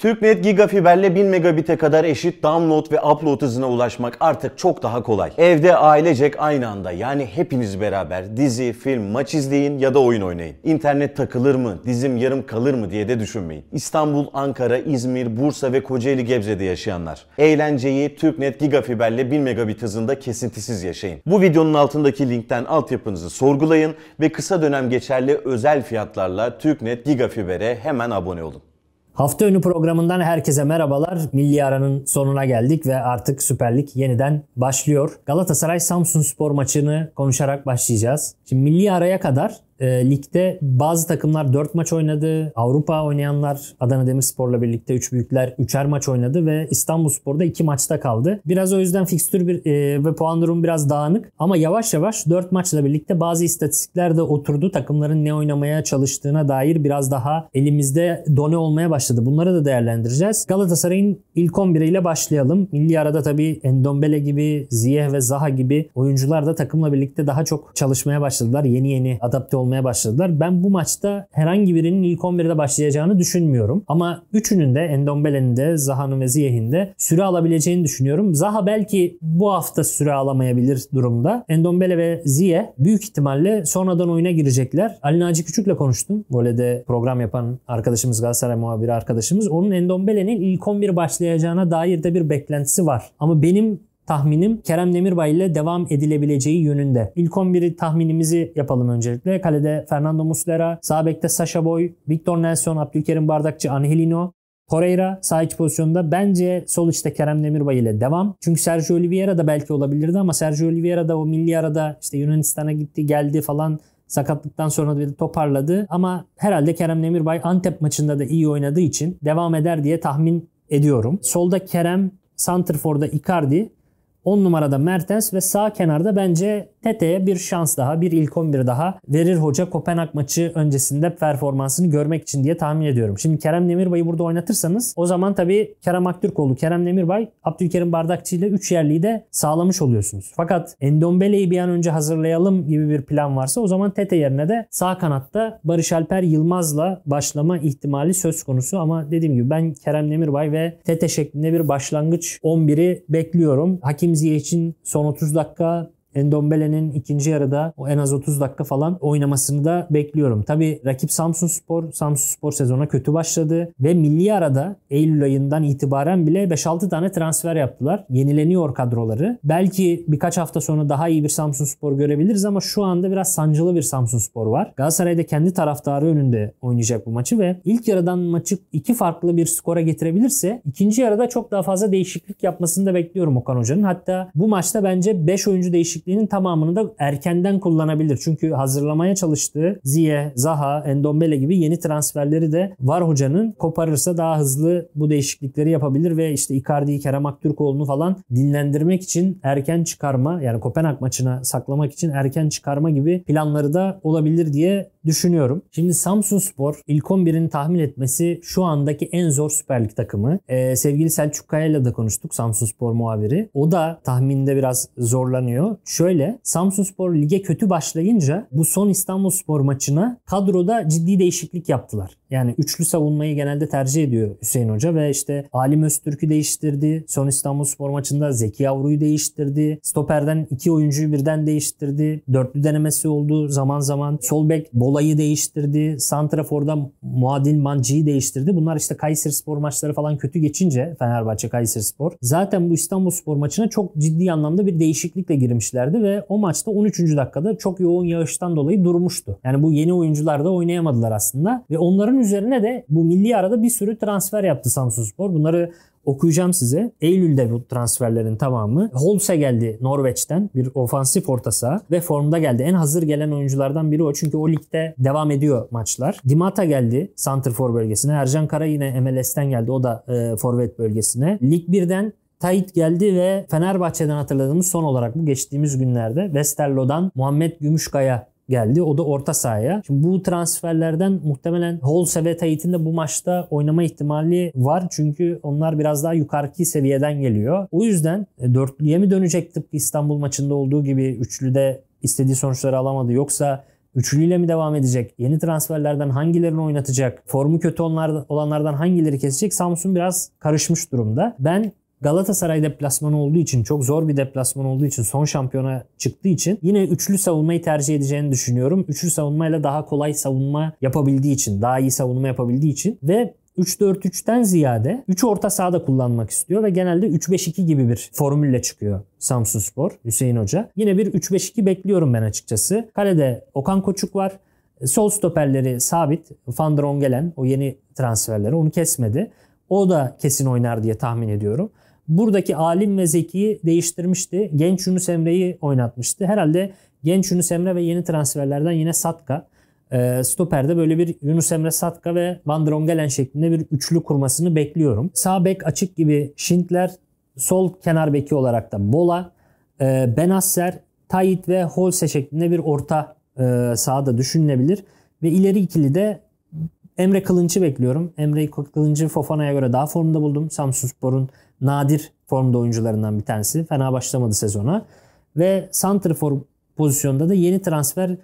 TürkNet gigafiberle 1000 megabite kadar eşit download ve upload hızına ulaşmak artık çok daha kolay. Evde ailecek aynı anda yani hepiniz beraber dizi, film, maç izleyin ya da oyun oynayın. İnternet takılır mı, dizim yarım kalır mı diye de düşünmeyin. İstanbul, Ankara, İzmir, Bursa ve Kocaeli Gebze'de yaşayanlar. Eğlenceyi TürkNet gigafiberle 1000 megabit hızında kesintisiz yaşayın. Bu videonun altındaki linkten altyapınızı sorgulayın ve kısa dönem geçerli özel fiyatlarla TürkNet gigafibere hemen abone olun. Hafta önü programından herkese merhabalar. Milli aranın sonuna geldik ve artık Süper Lig yeniden başlıyor. Galatasaray Samsun Spor maçını konuşarak başlayacağız. Şimdi milli araya kadar e, ligde bazı takımlar 4 maç oynadı. Avrupa oynayanlar Adana Demirspor'la birlikte 3 büyükler 3'er maç oynadı ve İstanbulspor'da 2 maçta kaldı. Biraz o yüzden fikstür bir, e, ve puan durumu biraz dağınık ama yavaş yavaş 4 maçla birlikte bazı istatistikler de oturdu. Takımların ne oynamaya çalıştığına dair biraz daha elimizde done olmaya başladı. Bunları da değerlendireceğiz. Galatasaray'ın ilk 11 ile başlayalım. Milli arada tabii Endombele gibi, Ziyeh ve Zaha gibi oyuncular da takımla birlikte daha çok çalışmaya başladılar. Yeni yeni adapte olmaya başladılar. Ben bu maçta herhangi birinin ilk 11'de başlayacağını düşünmüyorum. Ama üçünün de Endombele'nin de Zaha'nın ve Ziyeh'in de süre alabileceğini düşünüyorum. Zaha belki bu hafta süre alamayabilir durumda. Endombele ve Ziye büyük ihtimalle sonradan oyuna girecekler. Ali Naci Küçük'le konuştum. Vole'de program yapan arkadaşımız Galatasaray muhabiri arkadaşımız. Onun Endombele'nin ilk 11 başlayacağına dair de bir beklentisi var. Ama benim tahminim Kerem Demirbay ile devam edilebileceği yönünde. İlk 11'i tahminimizi yapalım öncelikle. Kalede Fernando Muslera, sağ bekte Sasha Boy, Victor Nelson, Abdülkerim Bardakçı, Angelino, Torreira sağ iç pozisyonda bence sol içte Kerem Demirbay ile devam. Çünkü Sergio Oliveira da belki olabilirdi ama Sergio Oliveira da o milli arada işte Yunanistan'a gitti geldi falan sakatlıktan sonra da toparladı. Ama herhalde Kerem Demirbay Antep maçında da iyi oynadığı için devam eder diye tahmin ediyorum. Solda Kerem, Santrfor'da Icardi, 10 numarada Mertens ve sağ kenarda bence Tete'ye bir şans daha, bir ilk 11 daha verir hoca Kopenhag maçı öncesinde performansını görmek için diye tahmin ediyorum. Şimdi Kerem Demirbay'ı burada oynatırsanız o zaman tabii Kerem Aktürkoğlu, Kerem Demirbay, Abdülkerim Bardakçı ile 3 yerliyi de sağlamış oluyorsunuz. Fakat Endombele'yi bir an önce hazırlayalım gibi bir plan varsa o zaman Tete yerine de sağ kanatta Barış Alper Yılmaz'la başlama ihtimali söz konusu ama dediğim gibi ben Kerem Demirbay ve Tete şeklinde bir başlangıç 11'i bekliyorum. Hakim temizliği için son 30 dakika, Endombele'nin ikinci yarıda o en az 30 dakika falan oynamasını da bekliyorum. Tabi rakip Samsun Spor. Samsun Spor sezona kötü başladı ve milli arada Eylül ayından itibaren bile 5-6 tane transfer yaptılar. Yenileniyor kadroları. Belki birkaç hafta sonra daha iyi bir Samsun Spor görebiliriz ama şu anda biraz sancılı bir Samsun Spor var. Galatasaray'da kendi taraftarı önünde oynayacak bu maçı ve ilk yarıdan maçı iki farklı bir skora getirebilirse ikinci yarıda çok daha fazla değişiklik yapmasını da bekliyorum Okan Hoca'nın. Hatta bu maçta bence 5 oyuncu değişiklik değişikliğinin tamamını da erkenden kullanabilir. Çünkü hazırlamaya çalıştığı Ziye, Zaha, Endombele gibi yeni transferleri de var hocanın koparırsa daha hızlı bu değişiklikleri yapabilir ve işte Icardi'yi, Kerem Aktürkoğlu'nu falan dinlendirmek için erken çıkarma yani Kopenhag maçına saklamak için erken çıkarma gibi planları da olabilir diye düşünüyorum. Şimdi Samsun Spor ilk 11'ini tahmin etmesi şu andaki en zor Süper Lig takımı. Ee, sevgili Selçuk Kaya'yla da konuştuk Samsun Spor muhabiri. O da tahminde biraz zorlanıyor. Şöyle Spor lige kötü başlayınca bu son İstanbul Spor maçına kadroda ciddi değişiklik yaptılar. Yani üçlü savunmayı genelde tercih ediyor Hüseyin Hoca ve işte Ali Öztürk'ü değiştirdi. Son İstanbul Spor maçında Zeki Yavru'yu değiştirdi. Stoperden iki oyuncuyu birden değiştirdi. Dörtlü denemesi oldu zaman zaman. Sol bek Bola'yı değiştirdi. Santrafor'da Muadil Manci'yi değiştirdi. Bunlar işte Kayseri Spor maçları falan kötü geçince Fenerbahçe Kayseri Spor. Zaten bu İstanbul Spor maçına çok ciddi anlamda bir değişiklikle girmişlerdi ve o maçta 13. dakikada çok yoğun yağıştan dolayı durmuştu. Yani bu yeni oyuncular da oynayamadılar aslında ve onların Bunların üzerine de bu milli arada bir sürü transfer yaptı Samsun Spor. Bunları okuyacağım size. Eylül'de bu transferlerin tamamı. Holse geldi Norveç'ten bir ofansif orta saha ve formda geldi. En hazır gelen oyunculardan biri o çünkü o ligde devam ediyor maçlar. Dimata geldi Santrfor bölgesine. Ercan Kara yine MLS'ten geldi. O da e, forvet bölgesine. Lig 1'den Tayit geldi ve Fenerbahçe'den hatırladığımız son olarak bu geçtiğimiz günlerde Westerlo'dan Muhammed Gümüşkaya geldi. O da orta sahaya. Şimdi bu transferlerden muhtemelen Holse ve Tait'in de bu maçta oynama ihtimali var. Çünkü onlar biraz daha yukarıki seviyeden geliyor. O yüzden e, dörtlüye mi dönecek tıpkı İstanbul maçında olduğu gibi üçlüde istediği sonuçları alamadı. Yoksa Üçlüyle mi devam edecek? Yeni transferlerden hangilerini oynatacak? Formu kötü olanlardan hangileri kesecek? Samsun biraz karışmış durumda. Ben Galatasaray deplasmanı olduğu için çok zor bir deplasman olduğu için son şampiyona çıktığı için yine üçlü savunmayı tercih edeceğini düşünüyorum. Üçlü savunmayla daha kolay savunma yapabildiği için, daha iyi savunma yapabildiği için ve 3-4-3'ten ziyade 3 orta sahada kullanmak istiyor ve genelde 3-5-2 gibi bir formülle çıkıyor Samsun Spor, Hüseyin Hoca. Yine bir 3-5-2 bekliyorum ben açıkçası. Kalede Okan Koçuk var. Sol stoperleri sabit. Van der gelen o yeni transferleri onu kesmedi. O da kesin oynar diye tahmin ediyorum buradaki alim ve zekiyi değiştirmişti. Genç Yunus Emre'yi oynatmıştı. Herhalde genç Yunus Emre ve yeni transferlerden yine Satka. E, stoperde böyle bir Yunus Emre Satka ve Van Drongelen şeklinde bir üçlü kurmasını bekliyorum. Sağ bek açık gibi Şintler, sol kenar beki olarak da Bola, e, Benasser, Tayit ve Holse şeklinde bir orta e, sahada düşünülebilir. Ve ileri ikili de Emre Kılınç'ı bekliyorum. Emre Kılınç'ı Fofana'ya göre daha formda buldum. Samsun Spor'un nadir formda oyuncularından bir tanesi. Fena başlamadı sezona. Ve center for pozisyonda da yeni transfer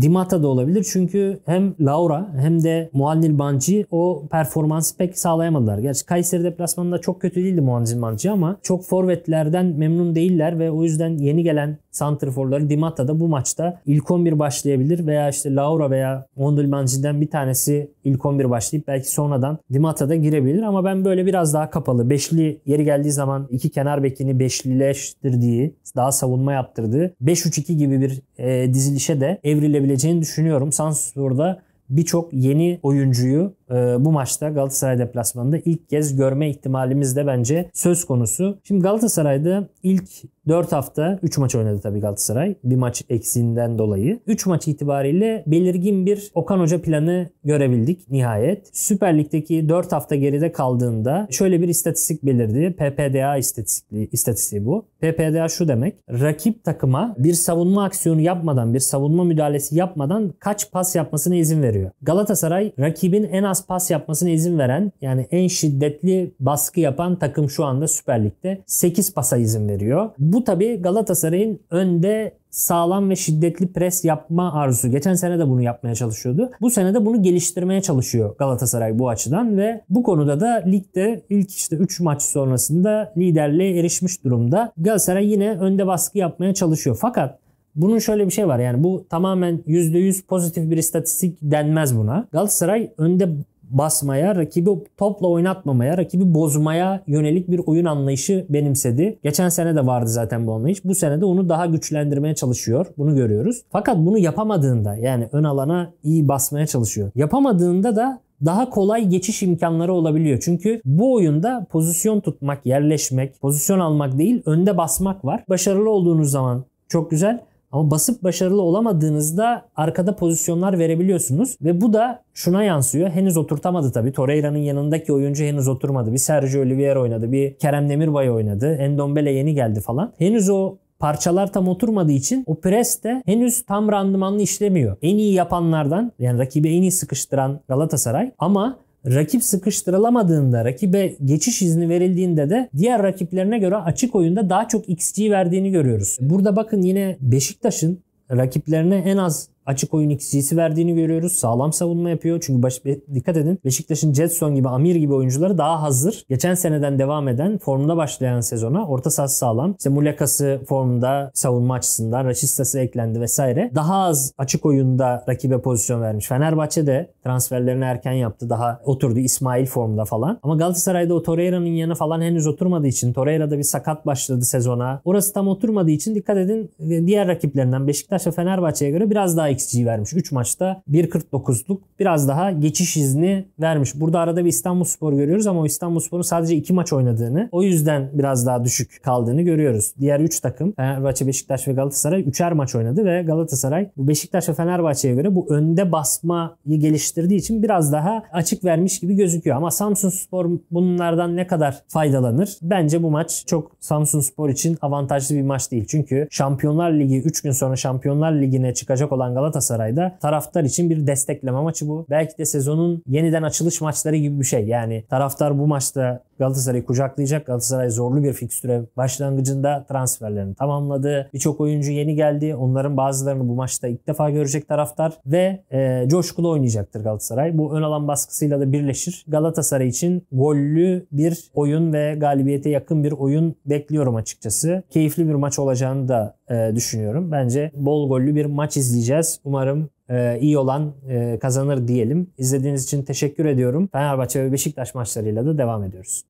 Dimata da olabilir. Çünkü hem Laura hem de Muhallil Banci o performansı pek sağlayamadılar. Gerçi Kayseri deplasmanında çok kötü değildi Muhallil Banci ama çok forvetlerden memnun değiller ve o yüzden yeni gelen santrforları Dimata da bu maçta ilk 11 başlayabilir veya işte Laura veya Mondelmanci'den bir tanesi ilk 11 başlayıp belki sonradan Dimata da girebilir ama ben böyle biraz daha kapalı. Beşli yeri geldiği zaman iki kenar bekini beşlileştirdiği, daha savunma yaptırdığı 5-3-2 gibi bir e, dizilişe de evrilebileceğini düşünüyorum. Sansur'da birçok yeni oyuncuyu e, bu maçta Galatasaray deplasmanında ilk kez görme ihtimalimiz de bence söz konusu. Şimdi Galatasaray'da ilk 4 hafta 3 maç oynadı tabii Galatasaray. Bir maç eksiğinden dolayı. 3 maç itibariyle belirgin bir Okan Hoca planı görebildik nihayet. Süper Lig'deki 4 hafta geride kaldığında şöyle bir istatistik belirdi. PPDA istatistikli, istatistiği bu. PPDA şu demek. Rakip takıma bir savunma aksiyonu yapmadan, bir savunma müdahalesi yapmadan kaç pas yapmasına izin veriyor. Galatasaray rakibin en az pas yapmasına izin veren yani en şiddetli baskı yapan takım şu anda Süper Lig'de 8 pasa izin veriyor. Bu bu tabii Galatasaray'ın önde sağlam ve şiddetli pres yapma arzusu. Geçen sene de bunu yapmaya çalışıyordu. Bu sene de bunu geliştirmeye çalışıyor Galatasaray bu açıdan ve bu konuda da ligde ilk işte 3 maç sonrasında liderliğe erişmiş durumda. Galatasaray yine önde baskı yapmaya çalışıyor. Fakat bunun şöyle bir şey var yani bu tamamen %100 pozitif bir istatistik denmez buna. Galatasaray önde basmaya, rakibi topla oynatmamaya, rakibi bozmaya yönelik bir oyun anlayışı benimsedi. Geçen sene de vardı zaten bu anlayış. Bu sene de onu daha güçlendirmeye çalışıyor. Bunu görüyoruz. Fakat bunu yapamadığında yani ön alana iyi basmaya çalışıyor. Yapamadığında da daha kolay geçiş imkanları olabiliyor. Çünkü bu oyunda pozisyon tutmak, yerleşmek, pozisyon almak değil önde basmak var. Başarılı olduğunuz zaman çok güzel. Ama basıp başarılı olamadığınızda arkada pozisyonlar verebiliyorsunuz ve bu da şuna yansıyor. Henüz oturtamadı tabii. Torreira'nın yanındaki oyuncu henüz oturmadı. Bir Sergio Oliveira oynadı, bir Kerem Demirbay oynadı. Endombele yeni geldi falan. Henüz o parçalar tam oturmadığı için o pres de henüz tam randımanlı işlemiyor. En iyi yapanlardan yani rakibi en iyi sıkıştıran Galatasaray ama rakip sıkıştırılamadığında, rakibe geçiş izni verildiğinde de diğer rakiplerine göre açık oyunda daha çok XG verdiğini görüyoruz. Burada bakın yine Beşiktaş'ın rakiplerine en az açık oyun ikizcisi verdiğini görüyoruz. Sağlam savunma yapıyor. Çünkü baş, dikkat edin Beşiktaş'ın Jetson gibi Amir gibi oyuncuları daha hazır. Geçen seneden devam eden formunda başlayan sezona orta sahası sağlam. İşte Mulekası formda savunma açısından. Raşistası eklendi vesaire. Daha az açık oyunda rakibe pozisyon vermiş. Fenerbahçe de transferlerini erken yaptı. Daha oturdu İsmail formda falan. Ama Galatasaray'da o Torreira'nın yanı falan henüz oturmadığı için Torreira'da bir sakat başladı sezona. Orası tam oturmadığı için dikkat edin diğer rakiplerinden Beşiktaş ve Fenerbahçe'ye göre biraz daha xG vermiş. 3 maçta 1.49'luk biraz daha geçiş izni vermiş. Burada arada bir İstanbul Spor görüyoruz ama o İstanbul Spor'un sadece 2 maç oynadığını o yüzden biraz daha düşük kaldığını görüyoruz. Diğer 3 takım Fenerbahçe, Beşiktaş ve Galatasaray 3'er maç oynadı ve Galatasaray bu Beşiktaş ve Fenerbahçe'ye göre bu önde basmayı geliştirdiği için biraz daha açık vermiş gibi gözüküyor. Ama Samsun Spor bunlardan ne kadar faydalanır? Bence bu maç çok Samsun Spor için avantajlı bir maç değil. Çünkü Şampiyonlar Ligi 3 gün sonra Şampiyonlar Ligi'ne çıkacak olan Galatasaray Galatasaray'da taraftar için bir destekleme maçı bu. Belki de sezonun yeniden açılış maçları gibi bir şey. Yani taraftar bu maçta Galatasaray'ı kucaklayacak. Galatasaray zorlu bir fikstüre başlangıcında transferlerini tamamladı. Birçok oyuncu yeni geldi. Onların bazılarını bu maçta ilk defa görecek taraftar ve e, coşkulu oynayacaktır Galatasaray. Bu ön alan baskısıyla da birleşir. Galatasaray için gollü bir oyun ve galibiyete yakın bir oyun bekliyorum açıkçası. Keyifli bir maç olacağını da e, düşünüyorum. Bence bol gollü bir maç izleyeceğiz. Umarım e, iyi olan e, kazanır diyelim. İzlediğiniz için teşekkür ediyorum. Fenerbahçe ve Beşiktaş maçlarıyla da devam ediyoruz.